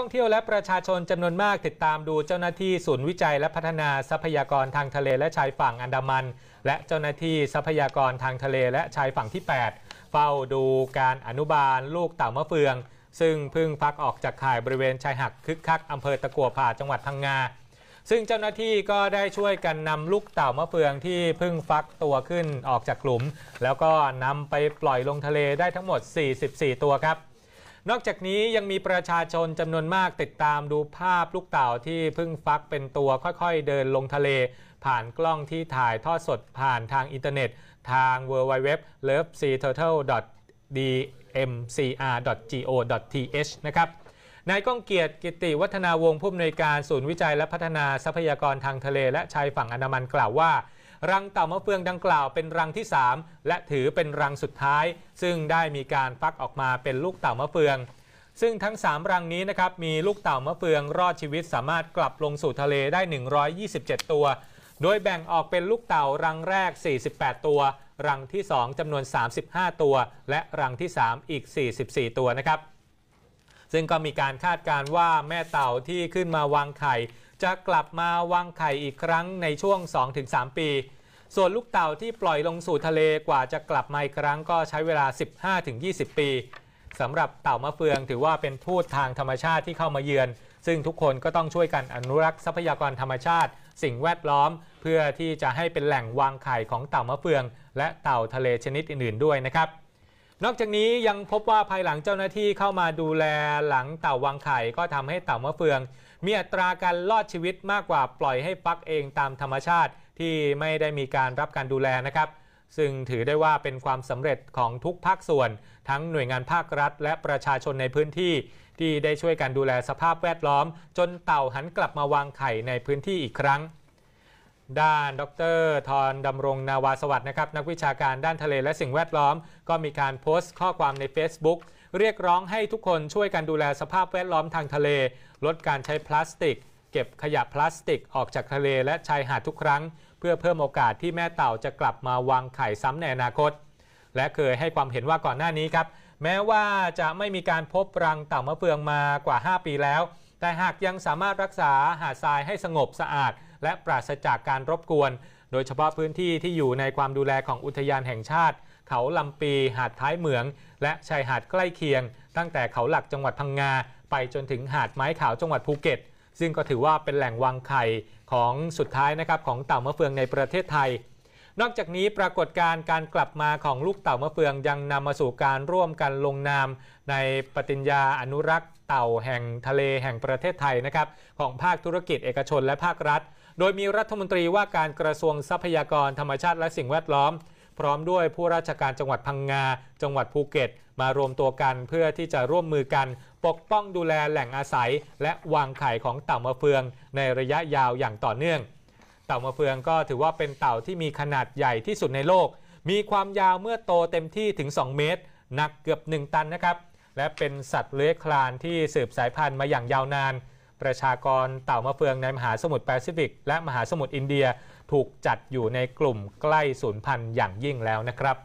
ท่องเที่ยวและประชาชนจำนวนมากติดตามดูเจ้าหน้าที่ศูนย์วิจัยและพัฒนาทรัพยากรทางทะเลและชายฝั่งอันดามัน และเจ้าหน้าที่ทรัพยากรทางทะเลและชายฝั่งที่ 8 เฝ้าดูการอนุบาลลูกเต่ามะเฟือง ซึ่งพึ่งฟักออกจากข่ายบริเวณชายหักคึกคักอำเภอตะกัวป่าจังหวัดพังงา ซึ่งเจ้าหน้าที่ก็ได้ช่วยกันนำลูกเต่ามะเฟืองที่พึ่งฟักตัวขึ้นออกจากกลุ่มแล้วก็นำไปปล่อยลงทะเลได้ทั้งหมด 44 ตัวครับนอกจากนี้ยังมีประชาชนจำนวนมากติดตามดูภาพลูกเต่าที่เพิ่งฟักเป็นตัวค่อยๆเดินลงทะเล ผ่านกล้องที่ถ่ายทอดสดผ่านทางอินเทอร์เน็ตทาง w w w l o v e s e a t u r t l e d m c r g o t h นะครับนายก้องเกียรติกิติวัฒนาวงศ์ผู้อำนวยการศูนย์วิจัยและพัฒนาทรัพยากรทางทะเลและชายฝั่งอันดามันกล่าวว่ารังเต่ามะเฟืองดังกล่าวเป็นรังที่ 3 และถือเป็นรังสุดท้าย ซึ่งได้มีการฟักออกมาเป็นลูกเต่ามะเฟือง ซึ่งทั้ง 3 รังนี้นะครับมีลูกเต่ามะเฟืองรอดชีวิตสามารถกลับลงสู่ทะเลได้ 127 ตัว โดยแบ่งออกเป็นลูกเต่ารังแรก 48 ตัว รังที่ 2จำนวน 35 ตัว และรังที่ 3 อีก 44 ตัวนะครับซึ่งก็มีการคาดการว่าแม่เต่าที่ขึ้นมาวางไข่จะกลับมาวางไข่อีกครั้งในช่วง2-3ปีส่วนลูกเต่าที่ปล่อยลงสู่ทะเลกว่าจะกลับมาอีกครั้งก็ใช้เวลา 15-20 ปีสำหรับเต่ามะเฟืองถือว่าเป็นทูตทางธรรมชาติที่เข้ามาเยือน ซึ่งทุกคนก็ต้องช่วยกันอนุรักษ์ทรัพยากรธรรมชาติ สิ่งแวดล้อม เพื่อที่จะให้เป็นแหล่งวางไข่ของเต่ามะเฟือง และเต่าทะเลชนิดอื่นๆด้วยนะครับนอกจากนี้ยังพบว่าภายหลังเจ้าหน้าที่เข้ามาดูแลหลังเต่าวางไข่ก็ทำให้เต่ามะเฟือง มีอัตราการรอดชีวิตมากกว่าปล่อยให้ฟักเองตามธรรมชาติที่ไม่ได้มีการรับการดูแลนะครับ ซึ่งถือได้ว่าเป็นความสำเร็จของทุกภาคส่วน ทั้งหน่วยงานภาครัฐ และประชาชนในพื้นที่ ที่ได้ช่วยกันดูแลสภาพแวดล้อมจนเต่าหันกลับมาวางไข่ในพื้นที่อีกครั้ง ด้าน ดรทอนดำรงนาวาสวัสดนะครับนักวิชาการด้านทะเลและสิ่งแวดล้อม ก็มีการโพสต์ ข้อความใน Facebook เรียกร้องให้ทุกคนช่วยกันดูแลสภาพแวดล้อมทางทะเล ลดการใช้พลาสติกเก็บขยะพลาสติกออกจากทะเลและชายหาดทุกครั้ง เพื่อเพิ่มโอกาสที่แม่เต่าจะกลับมาวางไข่ซ้ำในอนาคต และเคยให้ความเห็นว่าก่อนหน้านี้ครับ แม้ว่าจะไม่มีการพบรังเต่ามะเฟืองมากว่า 5 ปีแล้ว แต่หากยังสามารถรักษาหาดทรายให้สงบสะอาด และปราศจากการรบกวน โดยเฉพาะพื้นที่ที่อยู่ในความดูแลของอุทยานแห่งชาติ เขาลำปีหาดท้ายเหมือง และชายหาดใกล้เคียง ตั้งแต่เขาหลักจังหวัดพังงาไปจนถึงหาดไม้ขาวจังหวัดภูเก็ตซึ่งก็ถือว่าเป็นแหล่งวางไข่ของสุดท้ายนะครับของเต่ามะเฟืองในประเทศไทย นอกจากนี้ปรากฏการณ์การกลับมาของลูกเต่ามะเฟืองยังนำมาสู่การร่วมกันลงนาม ในปฏิญญาอนุรักษ์ เต่าแห่งทะเลแห่งประเทศไทยนะครับของภาคธุรกิจเอกชนและภาครัฐ โดยมีรัฐมนตรีว่าการกระทรวงทรัพยากรธรรมชาติ และสิ่งแวดล้อมพร้อมด้วยผู้ราชการจังหวัดพังงาจังหวัดภูเก็ตมารวมตัวกันเพื่อที่จะร่วมมือกัน ปกป้องดูแลแหล่งอาศัย และวางไข่ของเต่ามะเฟืองในระยะยาวอย่างต่อเนื่องเต่ามะเฟืองก็ถือว่าเป็นเต่าที่มีขนาดใหญ่ที่สุดในโลก มีความยาวเมื่อโตเต็มที่ถึง 2 เมตร หนักเกือบ 1 ตันนะครับ และเป็นสัตว์เลื้อยคลานที่สืบสายพันธุ์มาอย่างยาวนานประชากรเต่ามะเฟืองในมหาสมุทรแปซิฟิก และมหาสมุทรอินเดียถูกจัดอยู่ในกลุ่มใกล้สูญพันธุ์อย่างยิ่งแล้วนะครับ